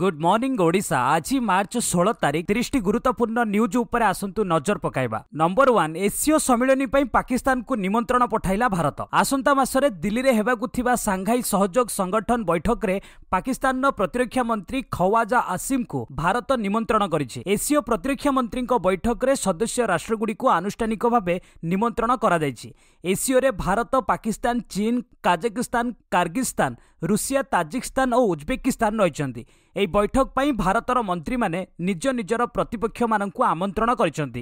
good morning Odisha ଆଜି March ଷୋହଳ ତାରିଖ ତିରିଶଟି ଗୁରୁତ୍ୱପୂର୍ଣ୍ଣ ନ୍ୟୁଜ୍ ଉପରେ ଆସନ୍ତୁ ନଜର ପକାଇବା ନମ୍ବର ୱାନ୍ ଏସୀୟ ସମ୍ମିଳନୀ ପାଇଁ ପାକିସ୍ତାନକୁ ନିମନ୍ତ୍ରଣ ପଠାଇଲା ଭାରତ ଆସନ୍ତା ମାସରେ ଦିଲ୍ଲୀରେ ହେବାକୁ ଥିବା ସାଂଘାଇ ସହଯୋଗ ସଂଗଠନ ବୈଠକରେ ପାକିସ୍ତାନର ପ୍ରତିରକ୍ଷା ମନ୍ତ୍ରୀ ଖୱାଜା ଆସିମ୍ଙ୍କୁ ଭାରତ ନିମନ୍ତ୍ରଣ କରିଛି ଏସୀୟ ପ୍ରତିରକ୍ଷା ମନ୍ତ୍ରୀଙ୍କ ବୈଠକରେ ସଦସ୍ୟ ରାଷ୍ଟ୍ରଗୁଡ଼ିକୁ ଆନୁଷ୍ଠାନିକ ଭାବେ ନିମନ୍ତ୍ରଣ କରାଯାଇଛି ଏସୀୟରେ ଭାରତ ପାକିସ୍ତାନ ଚୀନ୍ କାଜାକିସ୍ତାନ କାର୍ଗିସ୍ତାନ ରୁଷିଆ ତାଜିକିସ୍ତାନ ଓ ଉଜବେକିସ୍ତାନ ରହିଛନ୍ତି ଏହି ବୈଠକ ପାଇଁ ଭାରତର ମନ୍ତ୍ରୀମାନେ ନିଜ ନିଜର ପ୍ରତିପକ୍ଷମାନଙ୍କୁ ଆମନ୍ତ୍ରଣ କରିଛନ୍ତି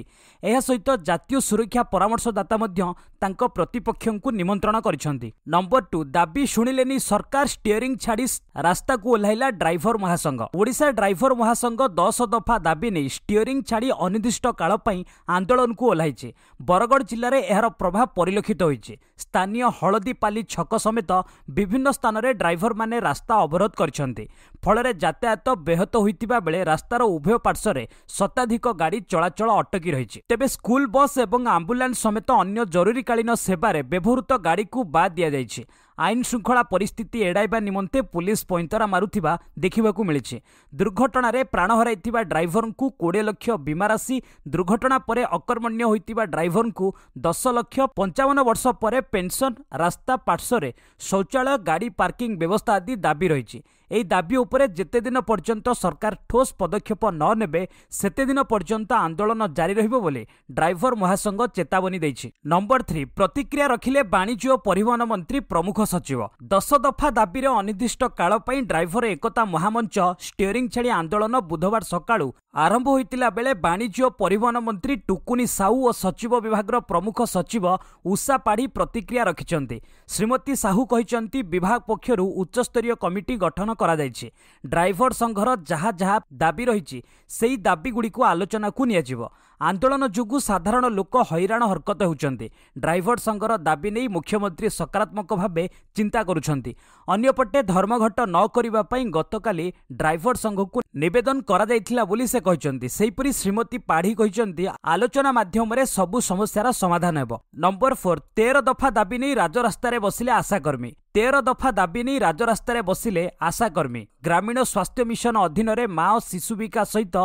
ଏହା ସହିତ ଜାତୀୟ ସୁରକ୍ଷା ପରାମର୍ଶଦାତା ମଧ୍ୟ ତାଙ୍କ ପ୍ରତିପକ୍ଷଙ୍କୁ ନିମନ୍ତ୍ରଣ କରିଛନ୍ତି ନମ୍ବର ଟୁ ଦାବି ଶୁଣିଲେନି ସରକାର ଷ୍ଟିୟରିଂ ଛାଡ଼ି ରାସ୍ତାକୁ ଓହ୍ଲାଇଲା ଡ୍ରାଇଭର ମହାସଂଘ ଓଡ଼ିଶା ଡ୍ରାଇଭର ମହାସଂଘ ଦଶ ଦଫା ଦାବି ନେଇ ଷ୍ଟିୟରିଂ ଛାଡ଼ି ଅନିର୍ଦ୍ଦିଷ୍ଟ କାଳ ପାଇଁ ଆନ୍ଦୋଳନକୁ ଓହ୍ଲାଇଛି ବରଗଡ଼ ଜିଲ୍ଲାରେ ଏହାର ପ୍ରଭାବ ପରିଲକ୍ଷିତ ହୋଇଛି ସ୍ଥାନୀୟ ହଳଦୀପାଲି ଛକ ସମେତ ବିଭିନ୍ନ ସ୍ଥାନରେ ଡ୍ରାଇଭରମାନେ ରାସ୍ତା ଅବରୋଧ କରିଛନ୍ତି ଫଳରେ ଯାତାୟାତ ବ୍ୟାହତ ହୋଇଥିବା ବେଳେ ରାସ୍ତାର ଉଭୟ ପାର୍ଶ୍ୱରେ ଶତାଧିକ ଗାଡ଼ି ଚଳାଚଳ ଅଟକି ରହିଛି ତେବେ ସ୍କୁଲ ବସ୍ ଏବଂ ଆମ୍ବୁଲାନ୍ସ ସମେତ ଅନ୍ୟ ଜରୁରୀକାଳୀନ ସେବାରେ ବ୍ୟବହୃତ ଗାଡ଼ିକୁ ବାଦ୍ ଦିଆଯାଇଛି आइन श्रृंखला परिस्थिति एड़ाइबा निमे पुलिस पैँतरा मुवा देख्दा दुर्घटना रे प्राण हरै ड्राइभरको लाख बीमा राशि दुर्घटना दुर्घटनाप अक्रमण्यो ड्राइभरको दस लाख पचवन वर्ष पर पेन्सन रास्थाले शौचालय गाडी पर्किङ व्यवस्था आदि दाबी रहिछि ଏହି ଦାବି ଉପରେ ଯେତେଦିନ ପର୍ଯ୍ୟନ୍ତ ସରକାର ଠୋସ୍ ପଦକ୍ଷେପ ନ ନେବେ ସେତେଦିନ ପର୍ଯ୍ୟନ୍ତ ଆନ୍ଦୋଳନ ଜାରି ରହିବ ବୋଲି ଡ୍ରାଇଭର ମହାସଂଘ ଚେତାବନୀ ଦେଇଛି ନମ୍ବର ଥ୍ରୀ ପ୍ରତିକ୍ରିୟା ରଖିଲେ ବାଣିଜ୍ୟ ଓ ପରିବହନ ମନ୍ତ୍ରୀ ପ୍ରମୁଖ ସଚିବ ଦଶ ଦଫା ଦାବିରେ ଅନିର୍ଦ୍ଦିଷ୍ଟ କାଳ ପାଇଁ ଡ୍ରାଇଭର ଏକତା ମହାମଞ୍ଚ ଷ୍ଟିଅରିଂ ଛାଡ଼ି ଆନ୍ଦୋଳନ ବୁଧବାର ସକାଳୁ ଆରମ୍ଭ ହୋଇଥିଲା ବେଳେ ବାଣିଜ୍ୟ ଓ ପରିବହନ ମନ୍ତ୍ରୀ ଟୁକୁନି ସାହୁ ଓ ସଚିବ ବିଭାଗର ପ୍ରମୁଖ ସଚିବ ଉଷା ପାଢ଼ୀ ପ୍ରତିକ୍ରିୟା ରଖିଛନ୍ତି ଶ୍ରୀମତୀ ସାହୁ କହିଛନ୍ତି ବିଭାଗ ପକ୍ଷରୁ ଉଚ୍ଚସ୍ତରୀୟ କମିଟି ଗଠନ କରାଯାଇଛି ଡ୍ରାଇଭର ସଂଘର ଯାହା ଯାହା ଦାବି ରହିଛି ସେହି ଦାବିଗୁଡ଼ିକୁ ଆଲୋଚନାକୁ ନିଆଯିବ ଆନ୍ଦୋଳନ ଯୋଗୁଁ ସାଧାରଣ ଲୋକ ହଇରାଣ ହରକତ ହେଉଛନ୍ତି ଡ୍ରାଇଭର ସଂଘର ଦାବି ନେଇ ମୁଖ୍ୟମନ୍ତ୍ରୀ ସକାରାତ୍ମକ ଭାବେ ଚିନ୍ତା କରୁଛନ୍ତି ଅନ୍ୟପଟେ ଧର୍ମଘଟ ନ କରିବା ପାଇଁ ଗତକାଲି ଡ୍ରାଇଭର ସଂଘକୁ ନିବେଦନ କରାଯାଇଥିଲା ବୋଲି ସେ କହିଛନ୍ତି ସେହିପରି ଶ୍ରୀମତୀ ପାଢ଼ୀ କହିଛନ୍ତି ଆଲୋଚନା ମାଧ୍ୟମରେ ସବୁ ସମସ୍ୟାର ସମାଧାନ ହେବ ନମ୍ବର ଫୋର୍ ତେର ଦଫା ଦାବି ନେଇ ରାଜରାସ୍ତାରେ ବସିଲେ ଆଶାକର୍ମୀ ତେର ଦଫା ଦାବି ନେଇ ରାଜରାସ୍ତାରେ ବସିଲେ ଆଶାକର୍ମୀ ଗ୍ରାମୀଣ ସ୍ୱାସ୍ଥ୍ୟ ମିଶନ ଅଧୀନରେ ମା ଓ ଶିଶୁ ବିକାଶ ସହିତ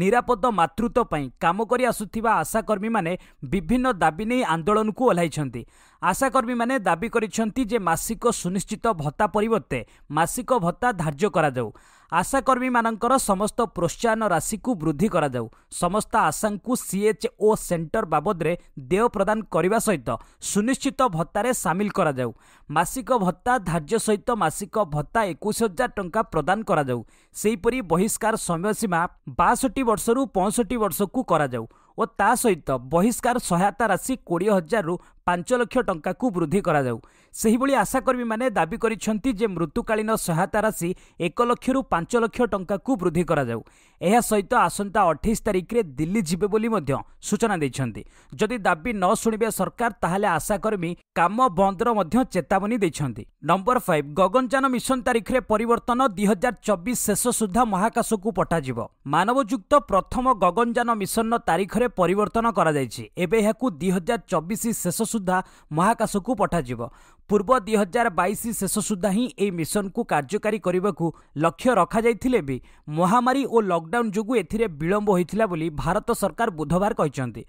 ନିରାପଦ ମାତୃତ୍ୱ ପାଇଁ କାମ କରି ଆସୁଥିବା ଆଶାକର୍ମୀମାନେ ବିଭିନ୍ନ ଦାବି ନେଇ ଆନ୍ଦୋଳନକୁ ଓହ୍ଲାଇଛନ୍ତି ଆଶାକର୍ମୀମାନେ ଦାବି କରିଛନ୍ତି ଯେ ମାସିକ ସୁନିଶ୍ଚିତ ଭତ୍ତା ପରିବର୍ତ୍ତେ ମାସିକ ଭତ୍ତା ଧାର୍ଯ୍ୟ କରାଯାଉ ଆଶାକର୍ମୀମାନଙ୍କର ସମସ୍ତ ପ୍ରୋତ୍ସାହନ ରାଶିକୁ ବୃଦ୍ଧି କରାଯାଉ ସମସ୍ତ ଆଶାଙ୍କୁ ସିଏଚ୍ଓ ସେଣ୍ଟର ବାବଦରେ ଦେୟ ପ୍ରଦାନ କରିବା ସହିତ ସୁନିଶ୍ଚିତ ଭତ୍ତାରେ ସାମିଲ କରାଯାଉ ମାସିକ ଭତ୍ତା ଧାର୍ଯ୍ୟ ସହିତ ମାସିକ ଭତ୍ତା ଏକୋଇଶ ହଜାର ଟଙ୍କା ପ୍ରଦାନ କରାଯାଉ ସେହିପରି ବହିଷ୍କାର ସମୟସୀମା ବାଷଠି ବର୍ଷରୁ ପଞ୍ଚଷଠି ବର୍ଷକୁ କରାଯାଉ ଓ ତା ସହିତ ବହିଷ୍କାର ସହାୟତା ରାଶି କୋଡ଼ିଏ ହଜାରରୁ ପାଞ୍ଚ ଲକ୍ଷ ଟଙ୍କାକୁ ବୃଦ୍ଧି କରାଯାଉ ସେହିଭଳି ଆଶାକର୍ମୀମାନେ ଦାବି କରିଛନ୍ତି ଯେ ମୃତ୍ୟୁକାଳୀନ ସହାୟତା ରାଶି ଏକ ଲକ୍ଷରୁ ପାଞ୍ଚ ଲକ୍ଷ ଟଙ୍କାକୁ ବୃଦ୍ଧି କରାଯାଉ ଏହା ସହିତ ଆସନ୍ତା ଅଠେଇଶ ତାରିଖରେ ଦିଲ୍ଲୀ ଯିବେ ବୋଲି ମଧ୍ୟ ସୂଚନା ଦେଇଛନ୍ତି ଯଦି ଦାବି ନ ଶୁଣିବେ ସରକାର ତାହେଲେ ଆଶାକର୍ମୀ କାମ ବନ୍ଦର ମଧ୍ୟ ଚେତାବନୀ ଦେଇଛନ୍ତି ନମ୍ବର ଫାଇଭ ଗଗନଯାନ ମିଶନ ତାରିଖରେ ପରିବର୍ତ୍ତନ ଦୁଇହଜାର ଚବିଶ ଶେଷ ସୁଦ୍ଧା ମହାକାଶକୁ ପଠାଯିବ ମାନବଯୁକ୍ତ ପ୍ରଥମ ଗଗନଯାନ ମିଶନର ତାରିଖରେ ପରିବର୍ତ୍ତନ କରାଯାଇଛି ଏବେ ଏହାକୁ ଦୁଇହଜାର ଚବିଶ ଶେଷ ସୁଦ୍ଧା ମହାକାଶକୁ ପଠାଯିବ ପୂର୍ବ ଦୁଇହଜାର ବାଇଶ ଶେଷ ସୁଦ୍ଧା ହିଁ ଏହି ମିଶନକୁ କାର୍ଯ୍ୟକାରୀ କରିବାକୁ ଲକ୍ଷ୍ୟ ରଖାଯାଇଥିଲେ ବି ମହାମାରୀ ଓ ଲକଡାଉନ୍ ଯୋଗୁଁ ଏଥିରେ ବିଳମ୍ବ ହୋଇଥିଲା ବୋଲି ଭାରତ ସରକାର ବୁଧବାର କହିଛନ୍ତି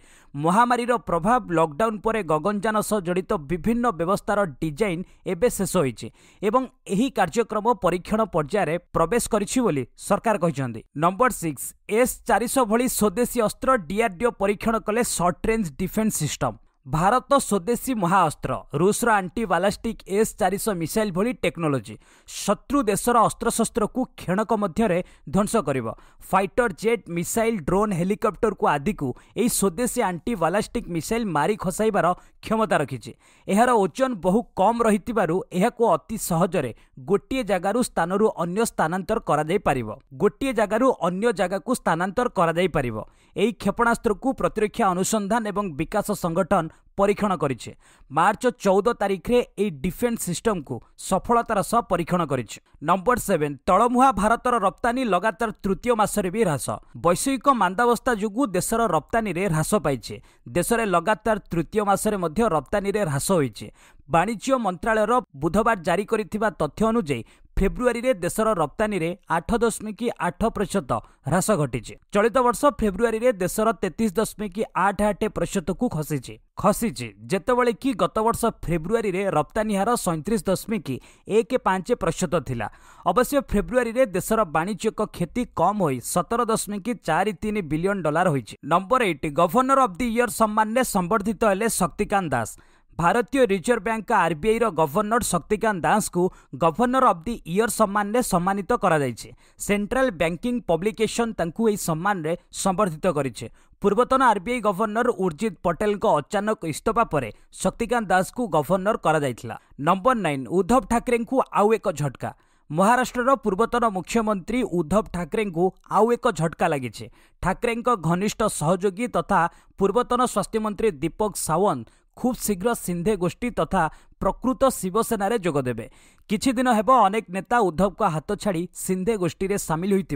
ମହାମାରୀର ପ୍ରଭାବ ଲକଡାଉନ୍ ପରେ ଗଗନଯାନ ସହ ଜଡ଼ିତ ବିଭିନ୍ନ ବ୍ୟବସ୍ଥାର ଡିଜାଇନ୍ ଏବେ ଶେଷ ହୋଇଛି ଏବଂ ଏହି କାର୍ଯ୍ୟକ୍ରମ ପରୀକ୍ଷଣ ପର୍ଯ୍ୟାୟରେ ପ୍ରବେଶ କରିଛି ବୋଲି ସରକାର କହିଛନ୍ତି ନମ୍ବର ସିକ୍ସ ଏସ୍ ଚାରିଶହ ଭଳି ସ୍ୱଦେଶୀ ଅସ୍ତ୍ର ଡିଆର୍ଡିଓ ପରୀକ୍ଷଣ କଲେ short range defence system Bharat ସ୍ୱଦେଶୀ ମହାଅସ୍ତ୍ର ରୁଷ୍ର ଆଣ୍ଟିବାଲାଷ୍ଟିକ୍ ଏସ୍ ଚାରିଶହ ମିସାଇଲ୍ ଭଳି ଟେକ୍ନୋଲୋଜି ଶତ୍ରୁ ଦେଶର ଅସ୍ତ୍ରଶସ୍ତ୍ରକୁ କ୍ଷଣକ ମଧ୍ୟରେ ଧ୍ୱଂସ କରିବ ଫାଇଟର ଜେଟ୍ ମିସାଇଲ୍ ଡ୍ରୋନ୍ ହେଲିକପ୍ଟରକୁ ଆଦିକୁ ଏହି ସ୍ୱଦେଶୀ ଆଣ୍ଟିବାଲାଷ୍ଟିକ୍ ମିସାଇଲ୍ ମାରି ଖସାଇବାର କ୍ଷମତା ରଖିଛି ଏହାର ଓଜନ ବହୁ କମ୍ ରହିଥିବାରୁ ଏହାକୁ ଅତି ସହଜରେ ଗୋଟିଏ ଜାଗାରୁ ସ୍ଥାନରୁ ଅନ୍ୟ ସ୍ଥାନାନ୍ତର କରାଯାଇପାରିବ ଗୋଟିଏ ଜାଗାରୁ ଅନ୍ୟ ଜାଗାକୁ ସ୍ଥାନାନ୍ତର କରାଯାଇପାରିବ ଏହି କ୍ଷେପଣାସ୍ତ୍ରକୁ ପ୍ରତିରକ୍ଷା ଅନୁସନ୍ଧାନ ଏବଂ ବିକାଶ ସଂଗଠନ ପରୀକ୍ଷଣ କରିଛେ ମାର୍ଚ୍ଚ ଚଉଦ ତାରିଖରେ ଏହି ଡିଫେନ୍ସ ସିଷ୍ଟମକୁ ସଫଳତାର ସହ ପରୀକ୍ଷଣ କରିଛି ନମ୍ବର ସେଭେନ୍ ତଳମୁହା ଭାରତର ରପ୍ତାନୀ ଲଗାତାର ତୃତୀୟ ମାସରେ ବି ହ୍ରାସ ବୈଷୟିକ ମାନ୍ଦାବସ୍ଥା ଯୋଗୁଁ ଦେଶର ରପ୍ତାନୀରେ ହ୍ରାସ ପାଇଛି ଦେଶରେ ଲଗାତାର ତୃତୀୟ ମାସରେ ମଧ୍ୟ ରପ୍ତାନୀରେ ହ୍ରାସ ହୋଇଛି ବାଣିଜ୍ୟ ମନ୍ତ୍ରଣାଳୟର ବୁଧବାର ଜାରି କରିଥିବା ତଥ୍ୟ ଅନୁଯାୟୀ ଫେବୃଆରୀରେ ଦେଶର ରପ୍ତାନୀରେ ଆଠ ଦଶମିକ ଆଠ ପ୍ରତିଶତ ହ୍ରାସ ଘଟିଛି ଚଳିତ ବର୍ଷ ଫେବୃଆରୀରେ ଦେଶର ତେତିଶ ଦଶମିକ ଆଠ ଆଠ ପ୍ରତିଶତକୁ ଖସିଛି ଖସିଛି ଯେତେବେଳେ କି ଗତବର୍ଷ ଫେବୃଆରୀରେ ରପ୍ତାନୀ ହାର ସଇଁତିରିଶ ଦଶମିକ ଏକ ପାଞ୍ଚ ପ୍ରତିଶତ ଥିଲା ଅବଶ୍ୟ ଫେବୃଆରୀରେ ଦେଶର ବାଣିଜ୍ୟିକ କ୍ଷତି କମ୍ ହୋଇ ସତର ଦଶମିକ ଚାରି ତିନି ବିଲିୟନ୍ ଡଲାର ହୋଇଛି number eight governor of the year ସମ୍ମାନରେ ସମ୍ବର୍ଦ୍ଧିତ ହେଲେ ଶକ୍ତିକାନ୍ତ ଦାସ ଭାରତୀୟ ରିଜର୍ଭ ବ୍ୟାଙ୍କ ଆର୍ବିଆଇର ଗଭର୍ଣ୍ଣର ଶକ୍ତିକାନ୍ତ ଦାସଙ୍କୁ ଗଭର୍ଣ୍ଣର ଅଫ୍ ଦି ଇୟର୍ ସମ୍ମାନରେ ସମ୍ମାନିତ କରାଯାଇଛି ସେଣ୍ଟ୍ରାଲ୍ ବ୍ୟାଙ୍କିଂ ପବ୍ଲିକେସନ୍ ତାଙ୍କୁ ଏହି ସମ୍ମାନରେ ସମ୍ବର୍ଦ୍ଧିତ କରିଛି ପୂର୍ବତନ ଆର୍ବିଆଇ ଗଭର୍ଣ୍ଣର ଉର୍ଜିତ ପଟେଲଙ୍କ ଅଚାନକ ଇସ୍ତଫା ପରେ ଶକ୍ତିକାନ୍ତ ଦାସଙ୍କୁ ଗଭର୍ଣ୍ଣର କରାଯାଇଥିଲା ନମ୍ବର ନାଇନ୍ ଉଦ୍ଧବ ଠାକରେଙ୍କୁ ଆଉ ଏକ ଝଟକା ମହାରାଷ୍ଟ୍ରର ପୂର୍ବତନ ମୁଖ୍ୟମନ୍ତ୍ରୀ ଉଦ୍ଧବ ଠାକରେଙ୍କୁ ଆଉ ଏକ ଝଟକା ଲାଗିଛି ଠାକରେଙ୍କ ଘନିଷ୍ଠ ସହଯୋଗୀ ତଥା ପୂର୍ବତନ ସ୍ୱାସ୍ଥ୍ୟମନ୍ତ୍ରୀ ଦୀପକ ସାୱନ୍ତ ખૂબ શીઘ્ર સિંધે ગોષ્ઠી તથા প্রকৃত শিবসেনার যোগদেবে কিছুদিন হব অনেক নেতা উদ্ধবক হাত ছাড়ি সিন্ধে গোষ্ঠীরে সামিল হয়েছে